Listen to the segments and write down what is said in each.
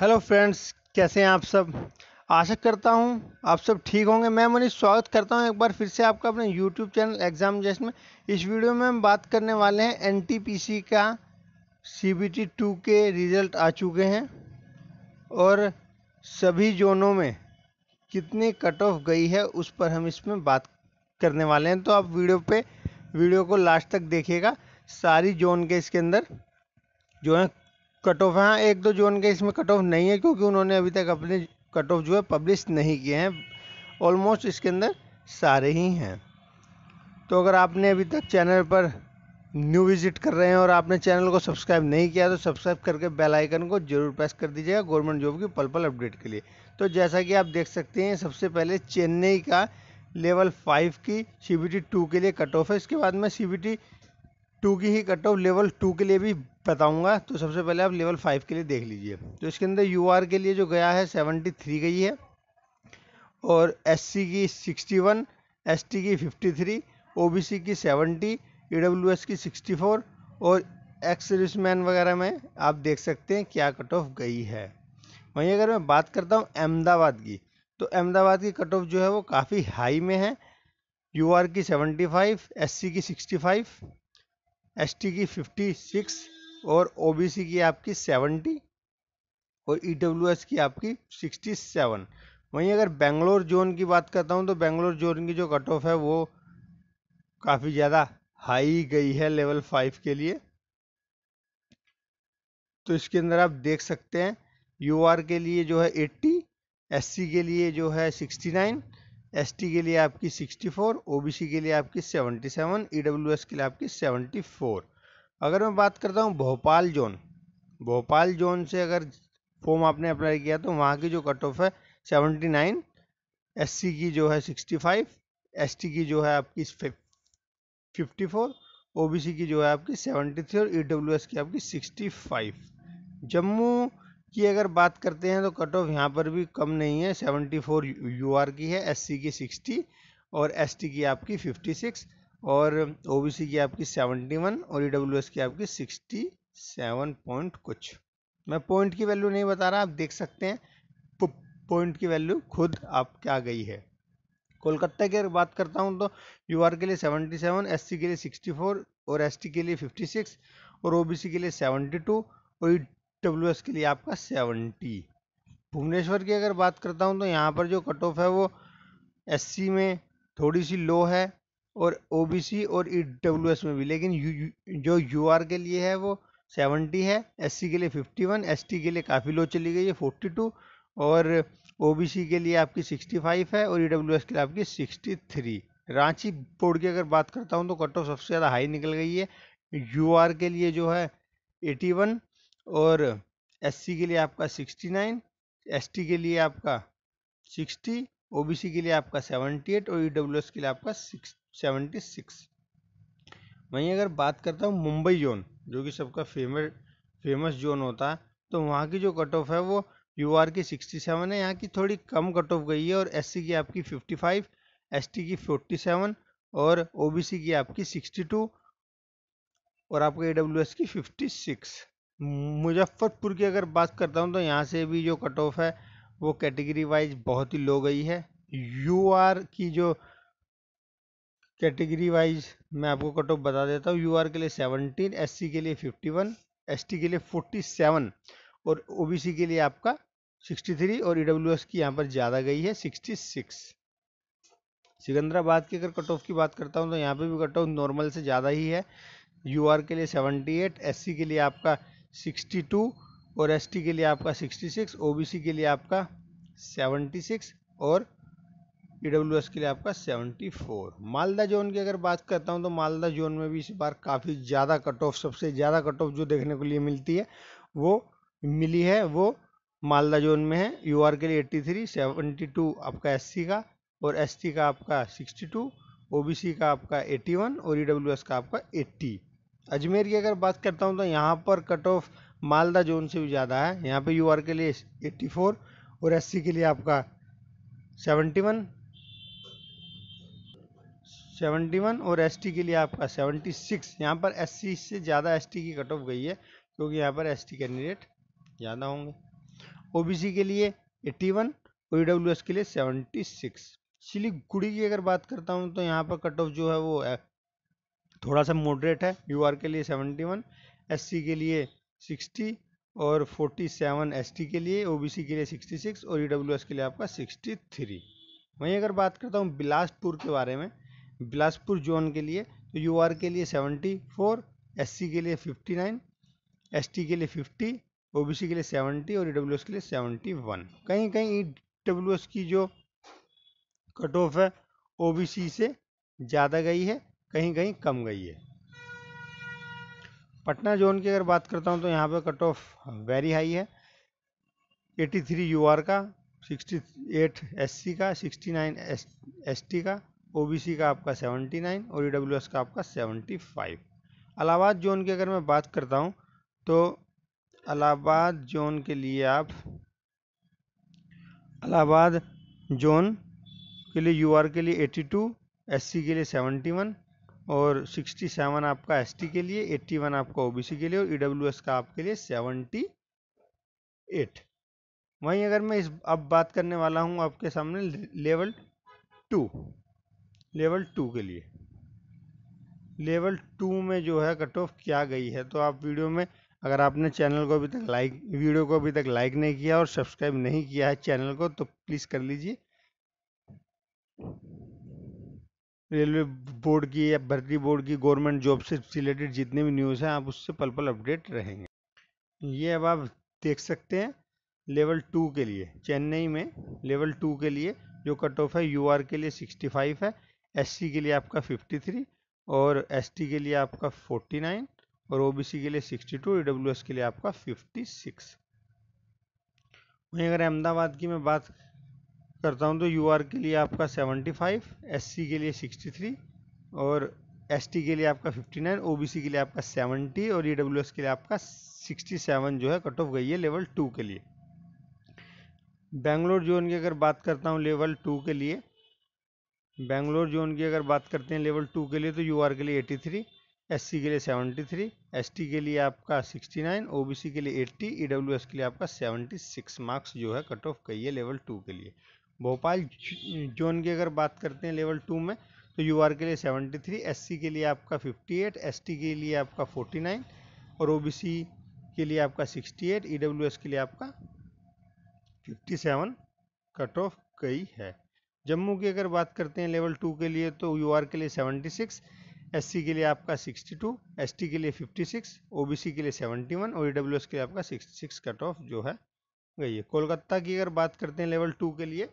Hello friends कैसे हैं आप सब आशा करता हूं आप सब ठीक होंगे मैं मनीष स्वागत करता हूं एक बार फिर से आपका अपने यूट्यूब चैनल एग्जाम जस्ट में इस वीडियो में हम बात करने वाले हैं एन का टी टू के रिजल्ट आ चुके हैं और सभी जोनों में कितनी कट ऑफ गई है उस पर हम इसमें बात करने वाले हैं तो आप वीडियो पर वीडियो को लास्ट तक देखिएगा सारी जोन के इसके अंदर जो है कट ऑफ हाँ एक दो जोन के इसमें कट ऑफ नहीं है क्योंकि उन्होंने अभी तक अपने कट ऑफ जो है पब्लिश नहीं किए हैं ऑलमोस्ट इसके अंदर सारे ही हैं तो अगर आपने अभी तक चैनल पर न्यू विजिट कर रहे हैं और आपने चैनल को सब्सक्राइब नहीं किया तो सब्सक्राइब करके बेल आइकन को जरूर प्रेस कर दीजिएगा गवर्नमेंट जॉब की पल पल अपडेट के लिए तो जैसा कि आप देख सकते हैं सबसे पहले चेन्नई का लेवल फाइव की सी बी टी टू के लिए कट ऑफ है इसके बाद में सी बी टी टू की ही कट ऑफ लेवल टू के लिए भी बताऊंगा तो सबसे पहले आप लेवल फाइव के लिए देख लीजिए तो इसके अंदर यू आर के लिए जो गया है सेवेंटी थ्री गई है और एस सी की सिक्सटी वन एस टी की fifty three O B C की सेवेंटी ई डब्ल्यू एस की सिक्सटी फोर और एक्स सर्विसमैन वगैरह में आप देख सकते हैं क्या कट ऑफ गई है वहीं अगर मैं बात करता हूँ अहमदाबाद की तो अहमदाबाद की कट ऑफ जो है वो काफ़ी हाई में है यू आर की सेवेंटी फाइव एस सी की सिक्सटी फाइव एसटी की 56 और ओबीसी की आपकी 70 और ईडब्ल्यूएस e की आपकी 67 वहीं अगर बेंगलोर जोन की बात करता हूं तो बेंगलोर जोन की जो कट ऑफ है वो काफ़ी ज़्यादा हाई गई है लेवल फाइव के लिए तो इसके अंदर आप देख सकते हैं यूआर के लिए जो है 80 एससी के लिए जो है 69 एस के लिए आपकी 64, ओबीसी के लिए आपकी 77, सेवन e के लिए आपकी 74। अगर मैं बात करता हूँ भोपाल जोन भोपाल जोन से अगर फॉर्म आपने अप्लाई किया तो वहाँ की जो कट ऑफ है 79, एससी की जो है 65, एसटी की जो है आपकी 54, ओबीसी की जो है आपकी 73 और ई e की आपकी 65। जम्मू की अगर बात करते हैं तो कट ऑफ यहाँ पर भी कम नहीं है 74 आर की है एस सी की 60 और एस टी की आपकी 56 और ओ बी सी की आपकी 71 और ई डब्ल्यू एस की आपकी 67 पॉइंट कुछ मैं पॉइंट की वैल्यू नहीं बता रहा आप देख सकते हैं पॉइंट की वैल्यू खुद आप क्या गई है कोलकाता की अगर बात करता हूँ तो यू आर के लिए 77 सी के लिए 64 और एस टी के लिए 56 और ओ बी सी के लिए 72 और e डब्ल्यू के लिए आपका सेवनटी भुवनेश्वर की अगर बात करता हूँ तो यहाँ पर जो कट ऑफ है वो एस में थोड़ी सी लो है और ओ और ई e में भी लेकिन यू, जो यू के लिए है वो 70 है एस के लिए 51 वन के लिए काफ़ी लो चली गई है 42 और ओ के लिए आपकी 65 है और ई e के लिए आपकी 63 रांची बोर्ड की अगर बात करता हूँ तो कट ऑफ सबसे ज़्यादा हाई निकल गई है यू के लिए जो है 81 और एससी के लिए आपका 69 एसटी के लिए आपका 60 ओबीसी के लिए आपका 78 और ईडब्ल्यूएस e के लिए आपका 76 वहीं अगर बात करता हूँ मुंबई जोन जो कि सबका फेमस फेमस जोन होता है तो वहाँ की जो कट ऑफ है वो यू आर की 67 है यहाँ की थोड़ी कम कट ऑफ गई है और एस की आपकी 55 एस की 47 और ओ की आपकी 62 और आपका ए e की 56 मुजफ्फरपुर की अगर बात करता हूँ तो यहाँ से भी जो कट ऑफ है वो कैटेगरी वाइज बहुत ही लो गई है यू आर की जो कैटेगरी वाइज मैं आपको कट ऑफ बता देता हूँ यू आर के लिए सेवनटीन एस के लिए फिफ्टी वन एस के लिए फोर्टी सेवन और ओ के लिए आपका सिक्सटी थ्री और ई e की यहाँ पर ज़्यादा गई है सिक्सटी सिक्स सिकंदराबाद की अगर कट ऑफ की बात करता हूँ तो यहाँ पर भी कट ऑफ नॉर्मल से ज़्यादा ही है यू के लिए सेवेंटी एट एस के लिए आपका 62 और एसटी के लिए आपका 66 ओबीसी के लिए आपका 76 और ईडब्ल्यूएस के लिए आपका 74 मालदा जोन की अगर बात करता हूँ तो मालदा जोन में भी इस बार काफ़ी ज़्यादा कट ऑफ सबसे ज़्यादा कट ऑफ जो देखने के लिए मिलती है वो मिली है वो मालदा जोन में है यू के लिए 83 72 आपका एस का और एस का आपका सिक्सटी ओबीसी का आपका 81 और ईडब्ल्यूएस e का आपका एट्टी अजमेर की अगर बात करता हूँ तो यहाँ पर कट ऑफ मालदा जोन से भी ज़्यादा है यहाँ पे यू आर के लिए 84 और एस के लिए आपका 71 71 और एस के लिए आपका 76 यहाँ पर एस से ज़्यादा एस की कट ऑफ गई है क्योंकि यहाँ पर एस कैंडिडेट ज़्यादा होंगे ओबीसी के लिए 81 और ओ के लिए 76 सिलीगुड़ी की अगर बात करता हूँ तो यहाँ पर कट ऑफ जो है वो थोड़ा सा मॉडरेट है यू आर के लिए सेवेंटी वन एस सी के लिए सिक्सटी और फोर्टी सेवन एस टी के लिए ओ बी सी के लिए सिक्सटी सिक्स और ई डब्ल्यू एस के लिए आपका सिक्सटी थ्री वहीं अगर बात करता हूँ बिलासपुर के बारे में बिलासपुर जोन के लिए तो यू आर के लिए सेवेंटी फोर एस सी के लिए फिफ्टी नाइन एस टी के लिए फ़िफ्टी ओ बी सी के लिए सेवेंटी और ई डब्ल्यू एस के लिए सेवेंटी वन कहीं कहीं ई डब्ल्यू एस की जो कट ऑफ है ओ बी सी से ज़्यादा गई है कहीं कहीं कम गई है पटना जोन की अगर बात करता हूँ तो यहाँ पे कट ऑफ वेरी हाई है 83 थ्री का 68 एससी का 69 एसटी का ओबीसी का आपका 79 और ईडब्ल्यूएस e का आपका 75 अलाहाबाद जोन की अगर मैं बात करता हूँ तो अलाहाबाद जोन के लिए आप अलाहाबाद जोन के लिए यूआर के लिए 82 एससी के लिए 71 और सिक्सटी सेवन आपका एस के लिए एट्टी वन आपका ओबीसी के लिए और ई e का आपके लिए सेवेंटी एट वहीं अगर मैं इस अब बात करने वाला हूँ आपके सामने लेवल टू लेवल टू के लिए लेवल टू में जो है कट ऑफ क्या गई है तो आप वीडियो में अगर आपने चैनल को अभी तक लाइक वीडियो को अभी तक लाइक नहीं किया और सब्सक्राइब नहीं किया है चैनल को तो प्लीज़ कर लीजिए रेलवे बोर्ड की या भर्ती बोर्ड की गवर्नमेंट जॉब से रिलेटेड जितने भी न्यूज़ हैं आप उससे पल पल अपडेट रहेंगे ये अब आप देख सकते हैं लेवल टू के लिए चेन्नई में लेवल टू के लिए जो कट ऑफ है यूआर के लिए सिक्सटी फाइव है एससी के लिए आपका फिफ्टी थ्री और एसटी के लिए आपका फोर्टी नाइन और ओबीसी के लिए सिक्सटी टू ईडब्ल्यूएस के लिए आपका फिफ्टी सिक्स वहीं अगर अहमदाबाद की मैं बात करता हूँ तो यू आर के लिए आपका 75, सी के लिए 63 और टी के लिए आपका 59, सी के लिए आपका 70 और एस के लिए आपका 67 जो है कट ऑफ गई है लेवल टू के लिए बेंगलोर जोन की अगर बात करता हूँ लेवल टू के लिए बेंगलोर जोन की अगर बात करते हैं लेवल टू के लिए तो यू के लिए 83, सी के लिए 73, टी के लिए आपका 69, सी के लिए 80, एस के लिए आपका 76 मार्क्स जो है कट ऑफ गई है लेवल टू के लिए भोपाल जोन की अगर बात करते हैं लेवल टू में तो यू आर के लिए सेवेंटी थ्री एस सी के लिए आपका फिफ्टी एट एस टी के लिए आपका फोर्टी नाइन और ओ बी सी के लिए आपका sixty eight E W S के लिए आपका फिफ्टी सेवन कट ऑफ गई है जम्मू की अगर बात करते हैं लेवल टू के लिए तो यू आर के लिए सेवेंटी सिक्स एस सी के लिए आपका सिक्सटी टू एस टी के लिए fifty six O B C के लिए सेवेंटी वन और ई डब्ल्यू एस के लिए आपका सिक्सटी सिक्स कट ऑफ जो है गई है कोलकाता की अगर बात करते हैं लेवल टू के लिए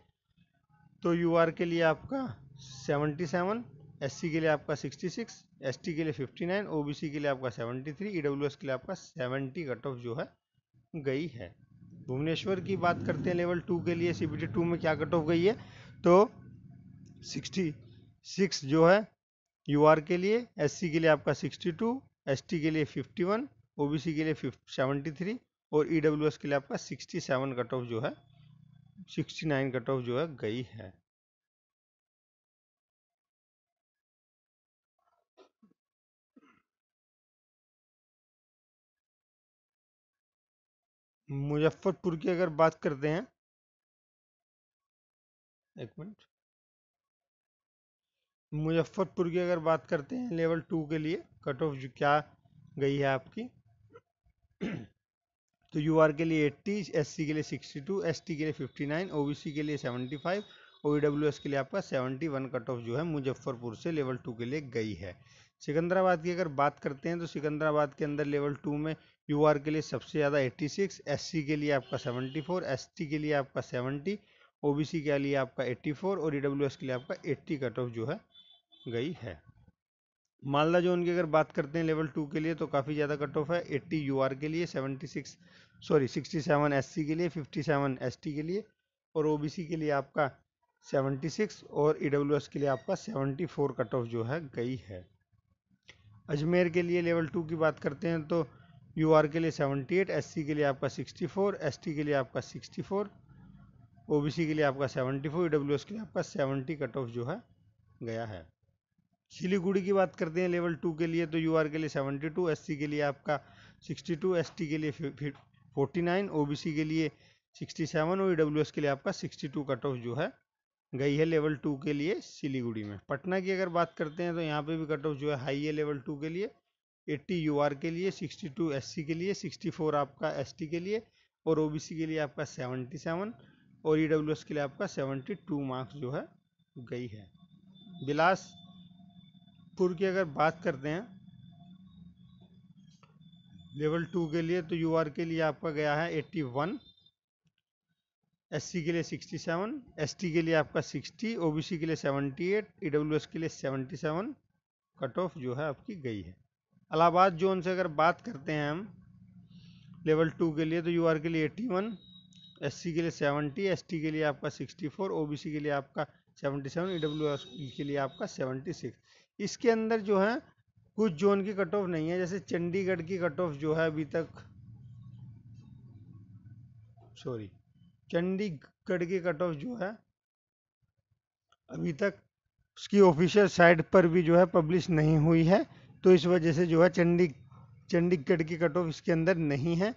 तो यू आर के लिए आपका सेवेंटी सेवन एस सी के लिए आपका सिक्सटी सिक्स एस टी के लिए fifty nine O B C के लिए आपका seventy three E W S के लिए आपका सेवेंटी कट ऑफ जो है गई है भुवनेश्वर की बात करते हैं लेवल टू के लिए सी बी टी टू में क्या कट ऑफ गई है तो सिक्सटी सिक्स जो है यू आर के लिए एस सी के लिए आपका सिक्सटी टू एस टी के लिए fifty one O B C के लिए सेवेंटी थ्री और ई डब्ल्यू एस के लिए आपका सिक्सटी सेवन कट ऑफ जो है सिक्सटी नाइन कट ऑफ जो है गई है मुजफ्फरपुर की अगर बात करते हैं एक मिनट मुजफ्फरपुर की अगर बात करते हैं लेवल टू के लिए कट ऑफ क्या गई है आपकी तो यू आर के लिए 80, एससी के लिए 62, एसटी के लिए 59, ओबीसी के लिए 75, एस e के लिए आपका 71 कट ऑफ जो है मुजफ्फरपुर से लेवल टू के लिए गई है सिकंदराबाद की अगर बात करते हैं तो सिकंदराबाद के अंदर लेवल टू में यू आर के लिए सबसे ज़्यादा 86, एससी के लिए आपका 74, फोर के लिए आपका 70, ओबीसी के लिए आपका 84 और ईडब्ल्यूएस e के लिए आपका 80 कट ऑफ जो है गई है मालदा जोन की अगर बात करते हैं लेवल टू के लिए तो काफ़ी ज़्यादा कट ऑफ है एट्टी यू के लिए सिक्स सॉरी 67 एससी के लिए 57 एसटी के लिए और ओ के लिए आपका सिक्स और ई e के लिए आपका फोर कट ऑफ जो है गई है अजमेर के लिए लेवल टू की बात करते हैं तो यू आर के लिए सेवेंटी एट एस सी के लिए आपका सिक्सटी फोर एस टी के लिए आपका sixty four O B C के लिए आपका seventy four E W S के लिए आपका सेवेंटी कट ऑफ जो है गया है सिलीगुड़ी की बात करते हैं लेवल टू के लिए तो यू आर के लिए सेवनटी टू एस सी के लिए आपका सिक्सटी टू एस टी के लिए forty nine O B C के लिए सिक्सटी सेवन और ई डब्ल्यू एस के लिए आपका सिक्सटी टू कट ऑफ जो है गई है लेवल टू के लिए सिलीगुड़ी में पटना की अगर बात करते हैं तो यहाँ पे भी कट ऑफ जो है हाई है लेवल टू के लिए 80 यूआर के लिए 62 एससी के लिए 64 आपका एसटी के लिए और ओबीसी के लिए आपका 77 और ईडब्ल्यूएस के लिए आपका 72 मार्क्स जो है गई है बिलासपुर की अगर बात करते हैं लेवल टू के लिए तो यू के लिए आपका गया है एट्टी एस के लिए 67, सेवन के लिए आपका 60, ओबीसी के लिए 78, एट के लिए 77 कट ऑफ जो है आपकी गई है अलाहाबाद जोन से अगर बात करते हैं हम लेवल टू के लिए तो यूआर के लिए 81, वन के लिए 70, एस के लिए आपका 64, ओबीसी के लिए आपका 77, सेवन के लिए आपका 76. इसके अंदर जो है कुछ जोन की कट ऑफ नहीं है जैसे चंडीगढ़ की कट ऑफ जो है अभी तक सॉरी चंडीगढ़ की कट ऑफ जो है अभी तक उसकी ऑफिशियल साइट पर भी जो है पब्लिश नहीं हुई है तो इस वजह से जो है चंडी चंडीगढ़ की कट ऑफ इसके अंदर नहीं है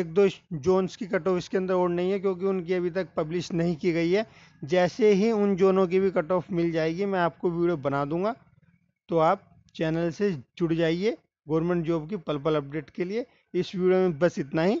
एक दो जोन्स की कट ऑफ इसके अंदर और नहीं है क्योंकि उनकी अभी तक पब्लिश नहीं की गई है जैसे ही उन जोनों की भी कट ऑफ मिल जाएगी मैं आपको वीडियो बना दूंगा तो आप चैनल से जुड़ जाइए गवर्नमेंट जॉब की पल पल अपडेट के लिए इस वीडियो में बस इतना ही